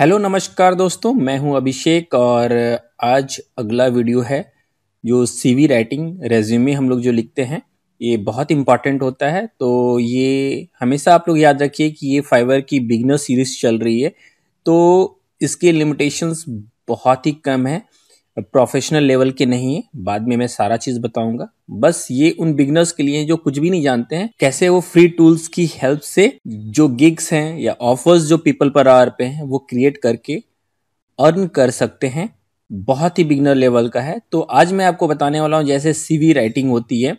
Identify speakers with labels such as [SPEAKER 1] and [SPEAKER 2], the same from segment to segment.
[SPEAKER 1] hello नमस्कार दोस्तों मैं हूं अभिषेक और आज अगला वीडियो है जो सीवी राइटिंग रेज्यूमे हम लोग जो लिखते हैं ये बहुत इंपॉर्टेंट होता है तो ये हमेशा आप लोग याद रखिए कि ये फाइवर की बिगनर सीरीज चल रही है तो इसके लिमिटेशंस बहुत ही कम है प्रोफेशनल लेवल के नहीं है बाद में मैं सारा चीज बताऊंगा बस ये उन बिगनर्स के लिए जो कुछ भी नहीं जानते हैं कैसे वो फ्री टूल्स की हेल्प से जो गिग्स हैं या ऑफर्स जो पीपल पर आर पे हैं वो क्रिएट करके अर्न कर सकते हैं बहुत ही बिगनर लेवल का है तो आज मैं आपको बताने वाला हूँ जैसे सीवी राइटिंग होती है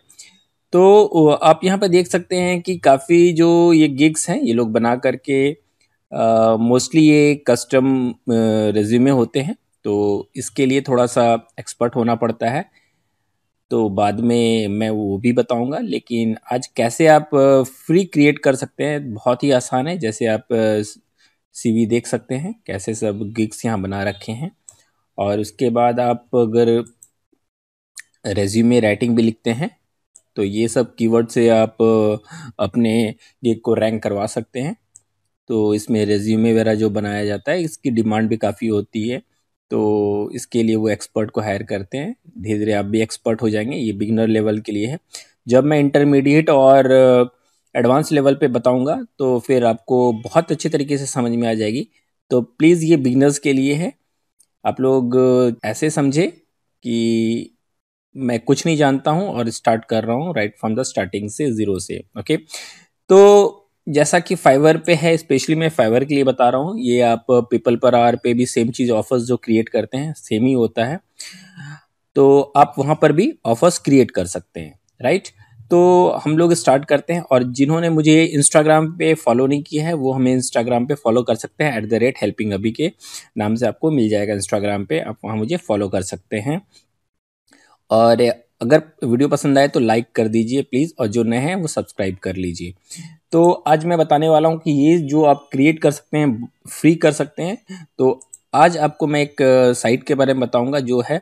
[SPEAKER 1] तो आप यहाँ पर देख सकते हैं कि काफ़ी जो ये गिग्स हैं ये लोग बना करके मोस्टली ये कस्टम रेज्यूमे होते हैं तो इसके लिए थोड़ा सा एक्सपर्ट होना पड़ता है तो बाद में मैं वो भी बताऊंगा लेकिन आज कैसे आप फ्री क्रिएट कर सकते हैं बहुत ही आसान है जैसे आप सीवी देख सकते हैं कैसे सब गिग्स यहाँ बना रखे हैं और उसके बाद आप अगर रेज्यूमे राइटिंग भी लिखते हैं तो ये सब कीवर्ड से आप अपने गिग को रैंक करवा सकते हैं तो इसमें रेज्यूमे वगैरह जो बनाया जाता है इसकी डिमांड भी काफ़ी होती है तो इसके लिए वो एक्सपर्ट को हायर करते हैं धीरे धीरे आप भी एक्सपर्ट हो जाएंगे ये बिगनर लेवल के लिए है जब मैं इंटरमीडिएट और एडवांस uh, लेवल पे बताऊंगा तो फिर आपको बहुत अच्छे तरीके से समझ में आ जाएगी तो प्लीज़ ये बिगनर्स के लिए है आप लोग uh, ऐसे समझे कि मैं कुछ नहीं जानता हूँ और स्टार्ट कर रहा हूँ राइट फ्रॉम द स्टार्टिंग से ज़ीरो से ओके तो जैसा कि फाइवर पे है स्पेशली मैं फाइवर के लिए बता रहा हूँ ये आप पीपल पर आर पे भी सेम चीज़ ऑफर्स जो क्रिएट करते हैं सेम ही होता है तो आप वहाँ पर भी ऑफर्स क्रिएट कर सकते हैं राइट तो हम लोग स्टार्ट करते हैं और जिन्होंने मुझे इंस्टाग्राम पे फॉलो नहीं किया है वो हमें इंस्टाग्राम पे फॉलो कर सकते हैं एट द रेट हेल्पिंग अभी के नाम से आपको मिल जाएगा इंस्टाग्राम पे आप वहाँ मुझे फॉलो कर सकते हैं और अगर वीडियो पसंद आए तो लाइक कर दीजिए प्लीज़ और जो नए हैं वो सब्सक्राइब कर लीजिए तो आज मैं बताने वाला हूँ कि ये जो आप क्रिएट कर सकते हैं फ्री कर सकते हैं तो आज आपको मैं एक साइट के बारे में बताऊँगा जो है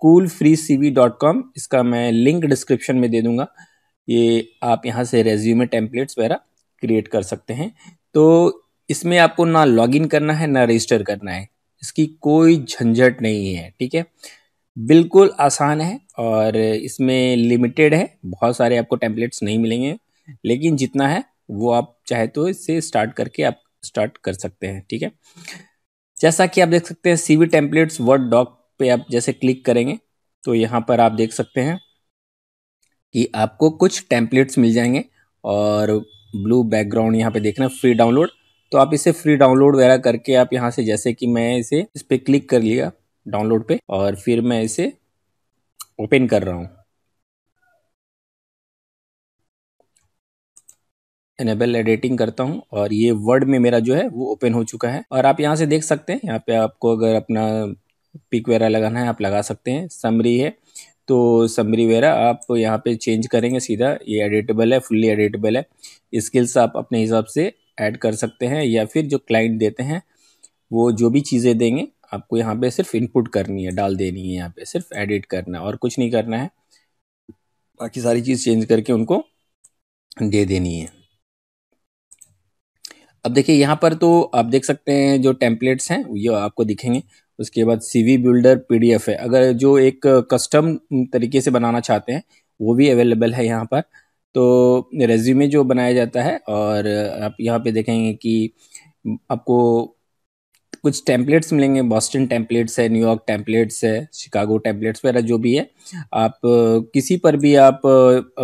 [SPEAKER 1] cool free C V dot com इसका मैं लिंक डिस्क्रिप्शन में दे दूँगा ये आप यहाँ से रेज्यूमे टेम्पलेट्स वगैरह क्रिएट कर सकते हैं तो इसमें आपको ना लॉगिन करना है ना रजिस्टर करना है इसकी कोई झंझट नहीं है ठीक है बिल्कुल आसान है और इसमें लिमिटेड है बहुत सारे आपको टेम्पलेट्स नहीं मिलेंगे लेकिन जितना है वो आप चाहे तो इससे स्टार्ट करके आप स्टार्ट कर सकते हैं ठीक है जैसा कि आप देख सकते हैं सीवी टेम्पलेट्स वर्ड डॉक पे आप जैसे क्लिक करेंगे तो यहाँ पर आप देख सकते हैं कि आपको कुछ टेम्पलेट्स मिल जाएंगे और ब्लू बैकग्राउंड यहाँ पे देखना फ्री डाउनलोड तो आप इसे फ्री डाउनलोड वगैरह करके आप यहाँ से जैसे कि मैं इसे इस पर क्लिक कर लिया डाउनलोड पे और फिर मैं इसे ओपन कर रहा हूँ इनेबल एडिटिंग करता हूँ और ये वर्ड में मेरा जो है वो ओपन हो चुका है और आप यहाँ से देख सकते हैं यहाँ पे आपको अगर अपना पिक वगैरह लगाना है आप लगा सकते हैं समरी है तो समरी वगैरह आप यहाँ पे चेंज करेंगे सीधा ये एडिटेबल है फुल्ली एडिटेबल है स्किल्स आप अपने हिसाब से ऐड कर सकते हैं या फिर जो क्लाइंट देते हैं वो जो भी चीज़ें देंगे आपको यहाँ पे सिर्फ इनपुट करनी है डाल देनी है यहाँ पे सिर्फ एडिट करना है और कुछ नहीं करना है बाकी सारी चीज़ चेंज करके उनको दे देनी है अब देखिए यहाँ पर तो आप देख सकते हैं जो टेम्पलेट्स हैं ये आपको दिखेंगे उसके बाद सीवी बिल्डर पीडीएफ है अगर जो एक कस्टम तरीके से बनाना चाहते हैं वो भी अवेलेबल है यहाँ पर तो रेज्यूमे जो बनाया जाता है और आप यहाँ पे देखेंगे कि आपको कुछ टेम्पलेट्स मिलेंगे बॉस्टन टेम्पलेट्स है न्यूयॉर्क टेम्पलेट्स है शिकागो टेम्पलेट्स वगैरह जो भी है आप किसी पर भी आप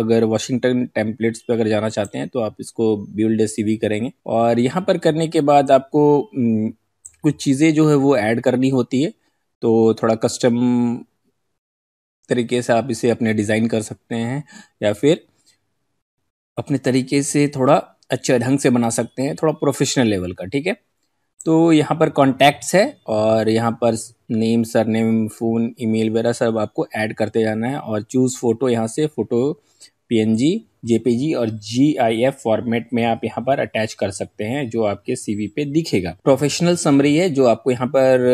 [SPEAKER 1] अगर वाशिंगटन टेम्पलेट्स पर अगर जाना चाहते हैं तो आप इसको बिल्ड एस करेंगे और यहाँ पर करने के बाद आपको कुछ चीज़ें जो है वो ऐड करनी होती है तो थोड़ा कस्टम तरीके से आप इसे अपने डिज़ाइन कर सकते हैं या फिर अपने तरीके से थोड़ा अच्छे ढंग से बना सकते हैं थोड़ा प्रोफेशनल लेवल का ठीक है तो यहाँ पर कॉन्टैक्ट्स है और यहाँ पर name surname phone email वगैरह सब आपको ऐड करते जाना है और चूज़ फ़ोटो यहाँ से फ़ोटो पी जेपीजी और जीआईएफ फॉर्मेट में आप यहाँ पर अटैच कर सकते हैं जो आपके सीवी पे दिखेगा प्रोफेशनल समरी है जो आपको यहाँ पर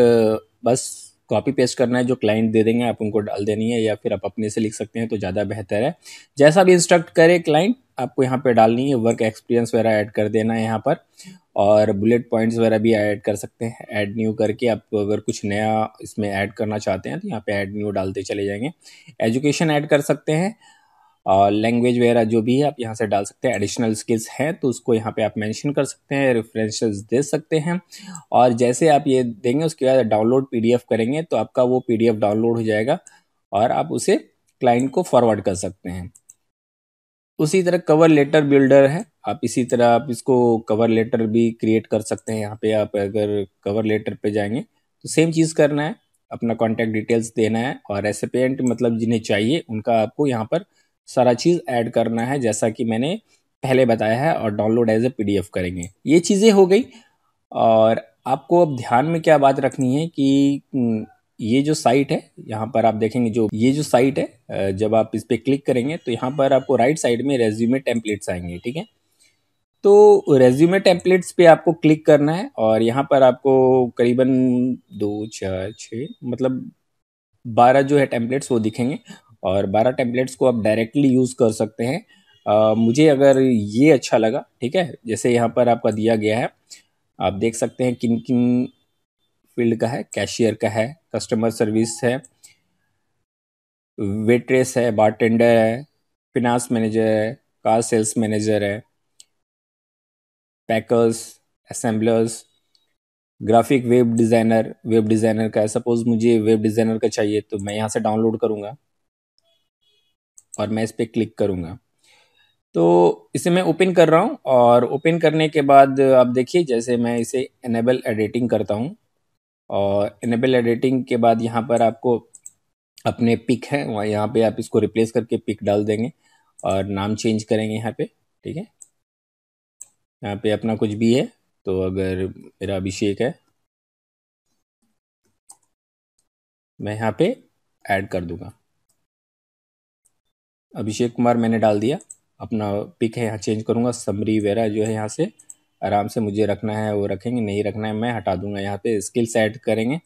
[SPEAKER 1] बस कॉपी पेस्ट करना है जो क्लाइंट दे देंगे आप उनको डाल देनी है या फिर आप अपने से लिख सकते हैं तो ज़्यादा बेहतर है जैसा भी इंस्ट्रक्ट करे क्लाइंट आपको यहाँ पे डालनी है वर्क एक्सपीरियंस वगैरह ऐड कर देना है यहाँ पर और बुलेट पॉइंट्स वगैरह भी ऐड कर सकते हैं ऐड न्यू करके आप अगर कुछ नया इसमें ऐड करना चाहते हैं तो यहाँ पे ऐड न्यू डालते चले जाएंगे एजुकेशन ऐड कर सकते हैं और लैंग्वेज वगैरह जो भी है आप यहाँ से डाल सकते हैं एडिशनल स्किल्स हैं तो उसको यहाँ पे आप मेंशन कर सकते हैं रेफरेंसेस दे सकते हैं और जैसे आप ये देंगे उसके बाद डाउनलोड पी करेंगे तो आपका वो पी डाउनलोड हो जाएगा और आप उसे क्लाइंट को फॉरवर्ड कर सकते हैं उसी तरह कवर लेटर बिल्डर है आप इसी तरह आप इसको कवर लेटर भी क्रिएट कर सकते हैं यहाँ पे आप अगर कवर लेटर पे जाएंगे तो सेम चीज़ करना है अपना कॉन्टैक्ट डिटेल्स देना है और रेसिपेंट मतलब जिन्हें चाहिए उनका आपको यहाँ पर सारा चीज़ ऐड करना है जैसा कि मैंने पहले बताया है और डाउनलोड एज ए पी करेंगे ये चीज़ें हो गई और आपको अब ध्यान में क्या बात रखनी है कि हम्म, ये जो साइट है यहाँ पर आप देखेंगे जो ये जो साइट है जब आप इस पर क्लिक करेंगे तो यहाँ पर आपको राइट साइड में रेज्यूमे टेम्पलेट्स आएंगे ठीक है तो रेज्यूमे टेम्पलेट्स पे आपको क्लिक करना है और यहाँ पर आपको करीबन दो चार छः मतलब बारह जो है टेम्पलेट्स वो दिखेंगे और बारह टेम्पलेट्स को आप डायरेक्टली यूज़ कर सकते हैं आ, मुझे अगर ये अच्छा लगा ठीक है जैसे यहाँ पर आपका दिया गया है आप देख सकते हैं किन किन फील्ड का है कैशियर का है कस्टमर सर्विस है वेट्रेस है बार है फिनांस मैनेजर है कार सेल्स मैनेजर है packers assemblers graphic web designer web designer का सपोज़ मुझे वेब डिज़ाइनर का चाहिए तो मैं यहाँ से डाउनलोड करूँगा और मैं इस पर क्लिक करूँगा तो इसे मैं ओपन कर रहा हूँ और ओपन करने के बाद आप देखिए जैसे मैं इसे इनेबल एडिटिंग करता हूँ और इनेबल एडिटिंग के बाद यहाँ पर आपको अपने पिक हैं वहाँ यहाँ पर आप इसको रिप्लेस करके पिक डाल देंगे और नाम चेंज करेंगे यहाँ पे ठीक है यहाँ पे अपना कुछ भी है तो अगर मेरा अभिषेक है मैं यहाँ पे ऐड कर दूंगा अभिषेक कुमार मैंने डाल दिया अपना पिक है यहाँ चेंज करूँगा समरी वगैरह जो है यहाँ से आराम से मुझे रखना है वो रखेंगे नहीं रखना है मैं हटा दूंगा यहाँ पे स्किल्स ऐड करेंगे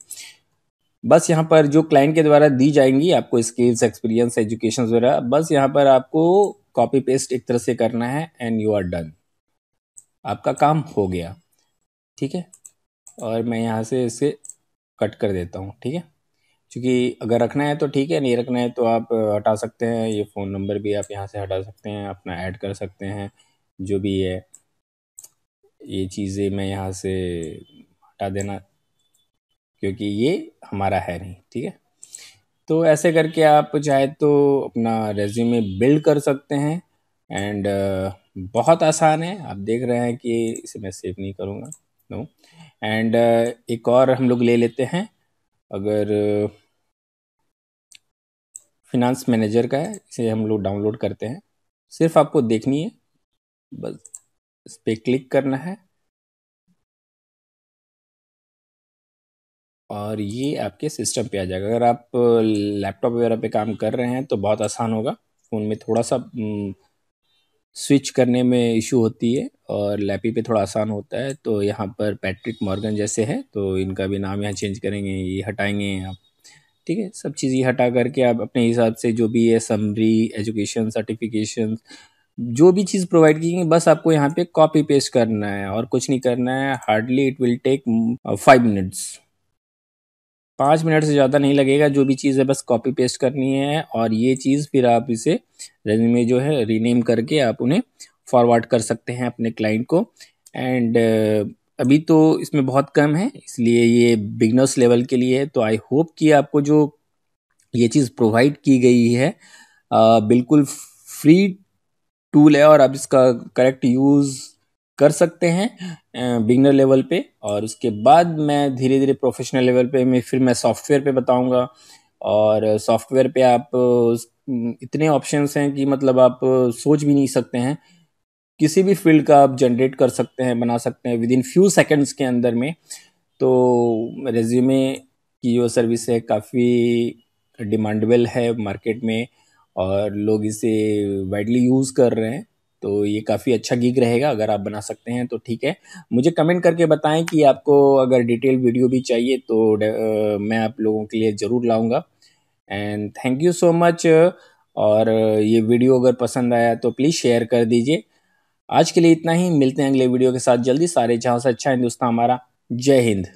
[SPEAKER 1] बस यहाँ पर जो क्लाइंट के द्वारा दी जाएंगी आपको स्किल्स एक्सपीरियंस एजुकेशन वगैरह बस यहाँ पर आपको कॉपी पेस्ट एक तरह से करना है एंड यू आर डन आपका काम हो गया ठीक है और मैं यहाँ से इसे कट कर देता हूँ ठीक है क्योंकि अगर रखना है तो ठीक है नहीं रखना है तो आप हटा सकते हैं ये फ़ोन नंबर भी आप यहाँ से हटा सकते हैं अपना ऐड कर सकते हैं जो भी है ये चीज़ें मैं यहाँ से हटा देना क्योंकि ये हमारा है नहीं ठीक है तो ऐसे करके आप चाहे तो अपना रेज्यूमे बिल्ड कर सकते हैं एंड बहुत आसान है आप देख रहे हैं कि इसे मैं सेव नहीं करूँगा नो एंड एक और हम लोग ले लेते हैं अगर फिनांस uh, मैनेजर का है इसे हम लोग डाउनलोड करते हैं सिर्फ आपको देखनी है बस इस पर क्लिक करना है और ये आपके सिस्टम पे आ जाएगा अगर आप लैपटॉप uh, वगैरह पे काम कर रहे हैं तो बहुत आसान होगा फ़ोन में थोड़ा सा mm, स्विच करने में इशू होती है और लैपी पे थोड़ा आसान होता है तो यहाँ पर पैट्रिक मॉर्गन जैसे है तो इनका भी नाम यहाँ चेंज करेंगे ये हटाएंगे आप ठीक है सब चीज़ ये हटा करके आप अपने हिसाब से जो भी है समरी एजुकेशन सर्टिफिकेशन जो भी चीज़ प्रोवाइड की बस आपको यहाँ पे कॉपी पेस्ट करना है और कुछ नहीं करना है hardly it will take five minutes पाँच मिनट से ज़्यादा नहीं लगेगा जो भी चीज़ है बस कॉपी पेस्ट करनी है और ये चीज़ फिर आप इसे रेज्यूमे जो है रीनेम करके आप उन्हें फॉरवर्ड कर सकते हैं अपने क्लाइंट को एंड uh, अभी तो इसमें बहुत कम है इसलिए ये बिगनर्स लेवल के लिए है तो आई होप कि आपको जो ये चीज़ प्रोवाइड की गई है आ, uh, बिल्कुल फ्री टूल है और आप इसका करेक्ट यूज़ कर सकते हैं बिगनर uh, लेवल पे और उसके बाद मैं धीरे धीरे प्रोफेशनल लेवल पे मैं फिर मैं सॉफ्टवेयर पे बताऊंगा और सॉफ्टवेयर पे आप इतने ऑप्शंस हैं कि मतलब आप सोच भी नहीं सकते हैं किसी भी फील्ड का आप जनरेट कर सकते हैं बना सकते हैं विद इन फ्यू सेकेंड्स के अंदर में तो रेज्यूमे की जो सर्विस है काफ़ी डिमांडेबल है मार्केट में और लोग इसे वाइडली यूज़ कर रहे हैं तो ये काफ़ी अच्छा गीग रहेगा अगर आप बना सकते हैं तो ठीक है मुझे कमेंट करके बताएं कि आपको अगर डिटेल वीडियो भी चाहिए तो मैं आप लोगों के लिए ज़रूर लाऊंगा and thank you so much और ये वीडियो अगर पसंद आया तो प्लीज़ शेयर कर दीजिए आज के लिए इतना ही मिलते हैं अगले वीडियो के साथ जल्दी सारे जहाँ से अच्छा हिंदुस्तान हमारा जय हिंद